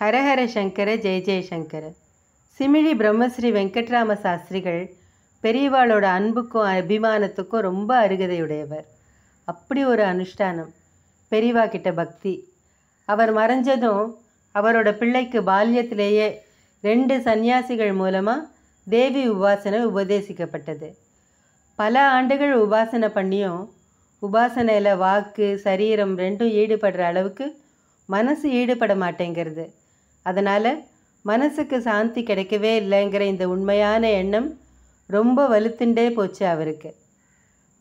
ஹரஹர சங்கர ஜெய ஜெயசங்கர சிமிழி பிரம்மஸ்ரீ வெங்கட்ராம சாஸ்திரிகள் பெரியவாளோட அன்புக்கும் அபிமானத்துக்கும் ரொம்ப அருகதையுடையவர் அப்படி ஒரு அனுஷ்டானம் பெரியவா கிட்ட பக்தி அவர் மறைஞ்சதும் அவரோட பிள்ளைக்கு பால்யத்திலேயே ரெண்டு சந்நியாசிகள் மூலமாக தேவி உபாசனை உபதேசிக்கப்பட்டது பல ஆண்டுகள் உபாசனை பண்ணியும் உபாசனையில் வாக்கு சரீரம் ரெண்டும் ஈடுபடுற அளவுக்கு மனசு ஈடுபட மாட்டேங்கிறது அதனால் மனசுக்கு சாந்தி கிடைக்கவே இல்லைங்கிற இந்த உண்மையான எண்ணம் ரொம்ப வலுத்துண்டே போச்சு அவருக்கு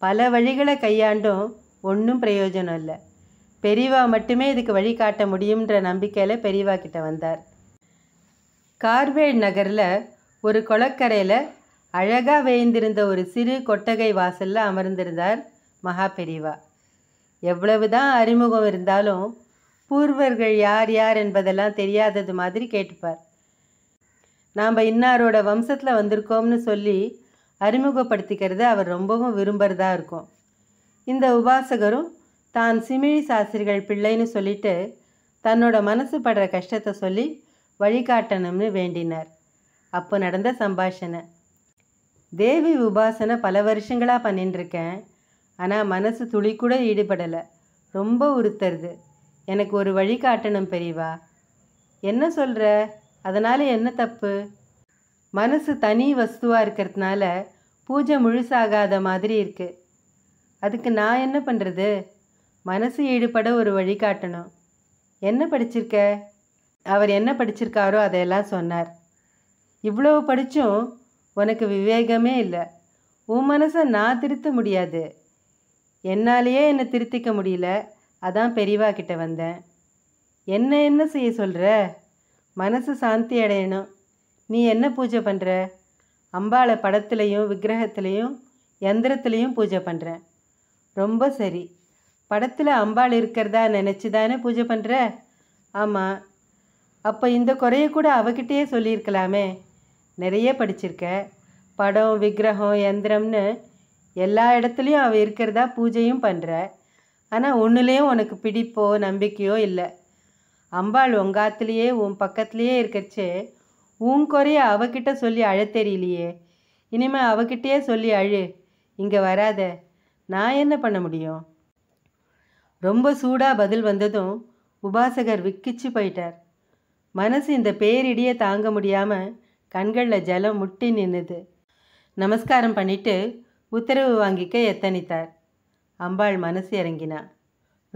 பல வழிகளை கையாண்டும் ஒன்றும் பிரயோஜனம் இல்லை பெரியவா மட்டுமே இதுக்கு வழி காட்ட முடியுன்ற நம்பிக்கையில் பெரியவா கிட்ட வந்தார் கார்வேல் நகரில் ஒரு குளக்கரையில் அழகாக வேய்ந்திருந்த ஒரு சிறு கொட்டகை வாசலில் அமர்ந்திருந்தார் மகா பெரியவா எவ்வளவுதான் அறிமுகம் இருந்தாலும் பூர்வர்கள் யார் யார் என்பதெல்லாம் தெரியாதது மாதிரி கேட்டுப்பார் நாம் இன்னாரோட வம்சத்தில் வந்திருக்கோம்னு சொல்லி அறிமுகப்படுத்திக்கிறது அவர் ரொம்பவும் விரும்புகிறதா இருக்கும் இந்த உபாசகரும் தான் சிமிழி சாஸ்திரிகள் பிள்ளைன்னு சொல்லிட்டு தன்னோட மனசு படுற கஷ்டத்தை சொல்லி வழிகாட்டணும்னு வேண்டினார் அப்போ நடந்த சம்பாஷணை தேவி உபாசனை பல வருஷங்களாக பண்ணிட்டுருக்கேன் ஆனால் மனசு துளி கூட ஈடுபடலை ரொம்ப உறுத்தருது எனக்கு ஒரு வழி காட்டணும் பெரியவா என்ன சொல்கிற அதனால் என்ன தப்பு மனசு தனி வஸ்துவாக இருக்கிறதுனால பூஜை முழுசாகாத மாதிரி இருக்குது அதுக்கு நான் என்ன பண்ணுறது மனசு ஈடுபட ஒரு வழி காட்டணும் என்ன படிச்சிருக்க அவர் என்ன படிச்சிருக்காரோ அதையெல்லாம் சொன்னார் இவ்வளோ படித்தும் உனக்கு விவேகமே இல்லை உன் மனசை நான் திருத்த முடியாது என்னாலேயே என்னை திருத்திக்க முடியல அதான் பெரியவா கிட்ட வந்தேன் என்ன என்ன செய்ய சொல்கிற மனசு சாந்தி அடையணும் நீ என்ன பூஜை பண்ணுற அம்பாளை படத்துலையும் விக்கிரகத்துலேயும் எந்திரத்துலேயும் பூஜை பண்ணுறேன் ரொம்ப சரி படத்தில் அம்பாள் இருக்கிறதா நினச்சி தானே பூஜை பண்ணுற ஆமாம் அப்போ இந்த குறைய கூட அவகிட்டயே சொல்லியிருக்கலாமே நிறைய படிச்சிருக்க படம் விக்கிரகம் எந்திரம்னு எல்லா இடத்துலையும் அவள் இருக்கிறதா பூஜையும் பண்ணுற ஆனால் ஒன்றுலேயும் உனக்கு பிடிப்போ நம்பிக்கையோ இல்லை அம்பாள் உங்காத்துலேயே உன் பக்கத்துலேயே இருக்கச்சே உன் குறைய அவகிட்ட சொல்லி அழ தெரியலையே இனிமேல் அவகிட்டயே சொல்லி அழு இங்கே வராத நான் என்ன பண்ண முடியும் ரொம்ப சூடாக பதில் வந்ததும் உபாசகர் விக்கிச்சு போயிட்டார் மனசு இந்த பேரிடியை தாங்க முடியாமல் கண்களில் ஜலம் முட்டி நின்னுது நமஸ்காரம் பண்ணிட்டு உத்தரவு வாங்கிக்க எத்தனித்தார் அம்பாள் மனசு இறங்கினா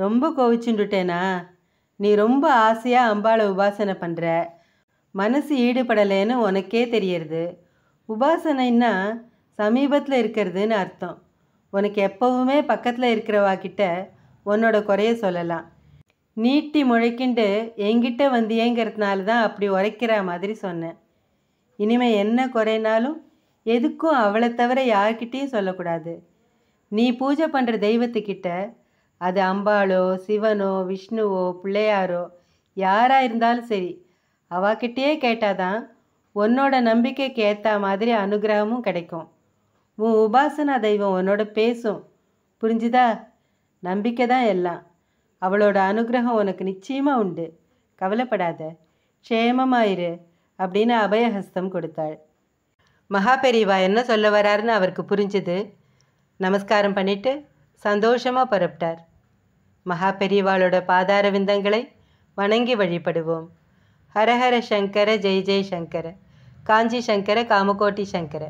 ரொம்ப கோவிச்சுண்டுட்டேனா நீ ரொம்ப ஆசையாக அம்பாளை உபாசனை பண்ணுற மனசு ஈடுபடலைன்னு உனக்கே தெரியறது உபாசனைன்னா சமீபத்தில் இருக்கிறதுன்னு அர்த்தம் உனக்கு எப்போவுமே பக்கத்தில் இருக்கிறவா கிட்ட உன்னோட குறைய சொல்லலாம் நீட்டி முழைக்கிண்டு என்கிட்ட வந்தியேங்கிறதுனால தான் அப்படி உரைக்கிற மாதிரி சொன்னேன் இனிமேல் என்ன குறைனாலும் எதுக்கும் அவளை தவிர யார்கிட்டேயும் சொல்லக்கூடாது நீ பூஜை பண்ணுற தெய்வத்துக்கிட்ட அது அம்பாளோ சிவனோ விஷ்ணுவோ பிள்ளையாரோ யாராக இருந்தாலும் சரி கேட்டால் கேட்டாதான் உன்னோட நம்பிக்கைக்கு ஏற்ற மாதிரி அனுகிரகமும் கிடைக்கும் உன் உபாசனா தெய்வம் உன்னோட பேசும் புரிஞ்சுதா நம்பிக்கை தான் எல்லாம் அவளோட அனுகிரகம் உனக்கு நிச்சயமாக உண்டு கவலைப்படாத க்ஷேமமாயிரு அப்படின்னு அபயஹஸ்தம் கொடுத்தாள் மகா பெரியவா என்ன சொல்ல வராருன்னு அவருக்கு புரிஞ்சுது நமஸ்காரம் பண்ணிவிட்டு சந்தோஷமாக புறப்பட்டார் மகா பெரியவாளோட பாதார விந்தங்களை வணங்கி வழிபடுவோம் ஹரஹர சங்கர ஜெய் ஜெய் சங்கர காஞ்சி சங்கர காமகோட்டி சங்கர